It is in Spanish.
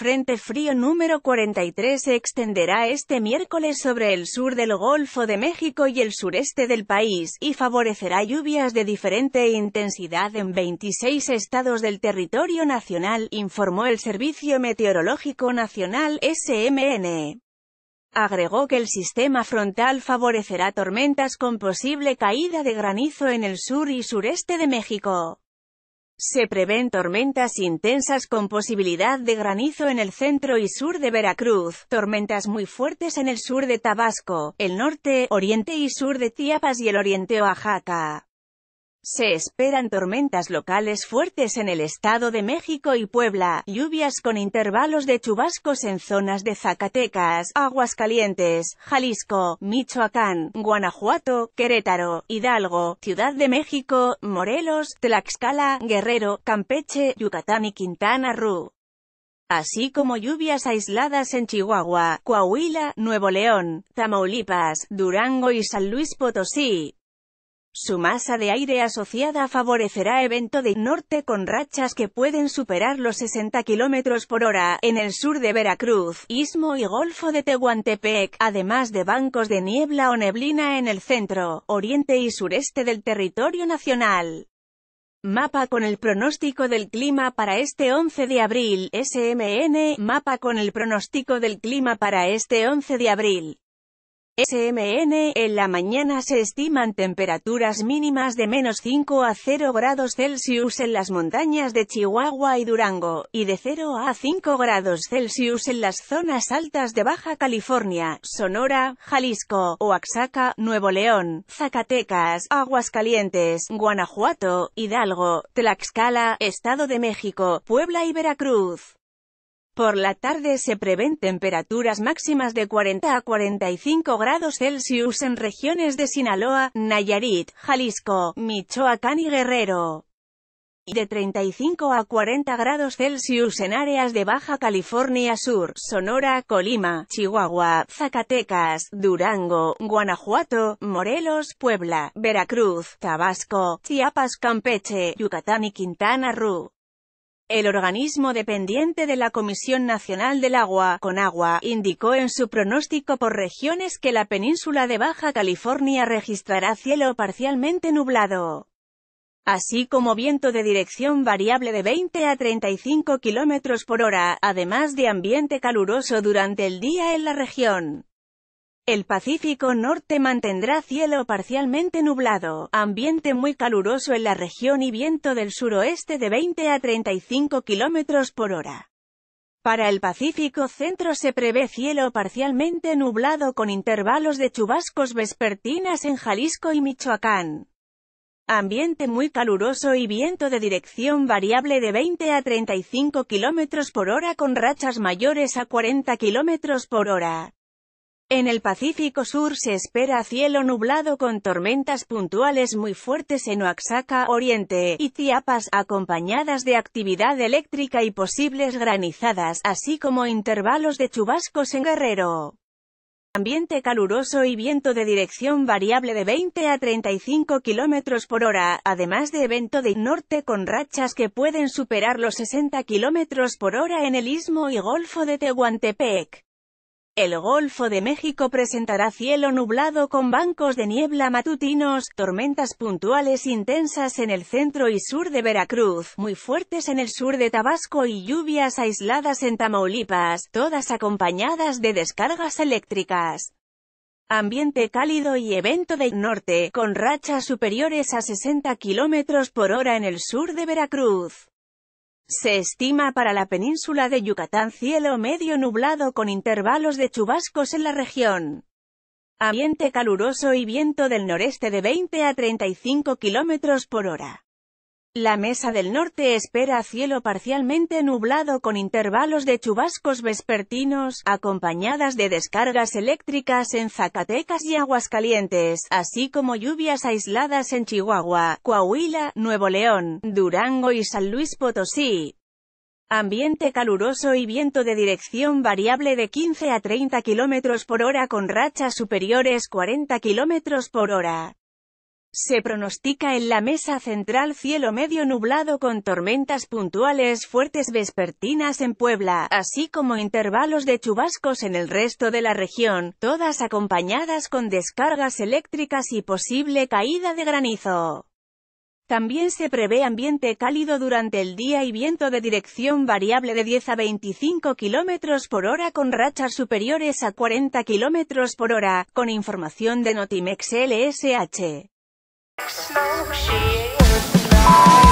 Frente Frío número 43 se extenderá este miércoles sobre el sur del Golfo de México y el sureste del país, y favorecerá lluvias de diferente intensidad en 26 estados del territorio nacional, informó el Servicio Meteorológico Nacional, SMN. Agregó que el sistema frontal favorecerá tormentas con posible caída de granizo en el sur y sureste de México. Se prevén tormentas intensas con posibilidad de granizo en el centro y sur de Veracruz, tormentas muy fuertes en el sur de Tabasco, el norte, oriente y sur de Chiapas y el oriente Oaxaca. Se esperan tormentas locales fuertes en el Estado de México y Puebla, lluvias con intervalos de chubascos en zonas de Zacatecas, Aguascalientes, Jalisco, Michoacán, Guanajuato, Querétaro, Hidalgo, Ciudad de México, Morelos, Tlaxcala, Guerrero, Campeche, Yucatán y Quintana Roo así como lluvias aisladas en Chihuahua, Coahuila, Nuevo León, Tamaulipas, Durango y San Luis Potosí. Su masa de aire asociada favorecerá evento de norte con rachas que pueden superar los 60 km por hora, en el sur de Veracruz, Istmo y Golfo de Tehuantepec, además de bancos de niebla o neblina en el centro, oriente y sureste del territorio nacional. Mapa con el pronóstico del clima para este 11 de abril, SMN, mapa con el pronóstico del clima para este 11 de abril. SMN, en la mañana se estiman temperaturas mínimas de menos 5 a 0 grados Celsius en las montañas de Chihuahua y Durango, y de 0 a 5 grados Celsius en las zonas altas de Baja California, Sonora, Jalisco, Oaxaca, Nuevo León, Zacatecas, Aguascalientes, Guanajuato, Hidalgo, Tlaxcala, Estado de México, Puebla y Veracruz. Por la tarde se prevén temperaturas máximas de 40 a 45 grados Celsius en regiones de Sinaloa, Nayarit, Jalisco, Michoacán y Guerrero. Y de 35 a 40 grados Celsius en áreas de Baja California Sur, Sonora, Colima, Chihuahua, Zacatecas, Durango, Guanajuato, Morelos, Puebla, Veracruz, Tabasco, Chiapas, Campeche, Yucatán y Quintana Roo. El organismo dependiente de la Comisión Nacional del Agua, agua indicó en su pronóstico por regiones que la península de Baja California registrará cielo parcialmente nublado, así como viento de dirección variable de 20 a 35 km por hora, además de ambiente caluroso durante el día en la región. El Pacífico Norte mantendrá cielo parcialmente nublado, ambiente muy caluroso en la región y viento del suroeste de 20 a 35 km por hora. Para el Pacífico Centro se prevé cielo parcialmente nublado con intervalos de chubascos vespertinas en Jalisco y Michoacán. Ambiente muy caluroso y viento de dirección variable de 20 a 35 km por hora con rachas mayores a 40 km por hora. En el Pacífico Sur se espera cielo nublado con tormentas puntuales muy fuertes en Oaxaca, Oriente, y Chiapas, acompañadas de actividad eléctrica y posibles granizadas, así como intervalos de chubascos en Guerrero. Ambiente caluroso y viento de dirección variable de 20 a 35 km por hora, además de evento de norte con rachas que pueden superar los 60 km por hora en el istmo y golfo de Tehuantepec. El Golfo de México presentará cielo nublado con bancos de niebla matutinos, tormentas puntuales intensas en el centro y sur de Veracruz, muy fuertes en el sur de Tabasco y lluvias aisladas en Tamaulipas, todas acompañadas de descargas eléctricas. Ambiente cálido y evento de norte, con rachas superiores a 60 km por hora en el sur de Veracruz. Se estima para la península de Yucatán cielo medio nublado con intervalos de chubascos en la región. Ambiente caluroso y viento del noreste de 20 a 35 km por hora. La mesa del norte espera cielo parcialmente nublado con intervalos de chubascos vespertinos, acompañadas de descargas eléctricas en Zacatecas y Aguascalientes, así como lluvias aisladas en Chihuahua, Coahuila, Nuevo León, Durango y San Luis Potosí. Ambiente caluroso y viento de dirección variable de 15 a 30 km por hora con rachas superiores 40 km por hora. Se pronostica en la mesa central cielo medio nublado con tormentas puntuales fuertes vespertinas en Puebla, así como intervalos de chubascos en el resto de la región, todas acompañadas con descargas eléctricas y posible caída de granizo. También se prevé ambiente cálido durante el día y viento de dirección variable de 10 a 25 km por hora con rachas superiores a 40 km por hora, con información de Notimex LSH. smoke, she is alive.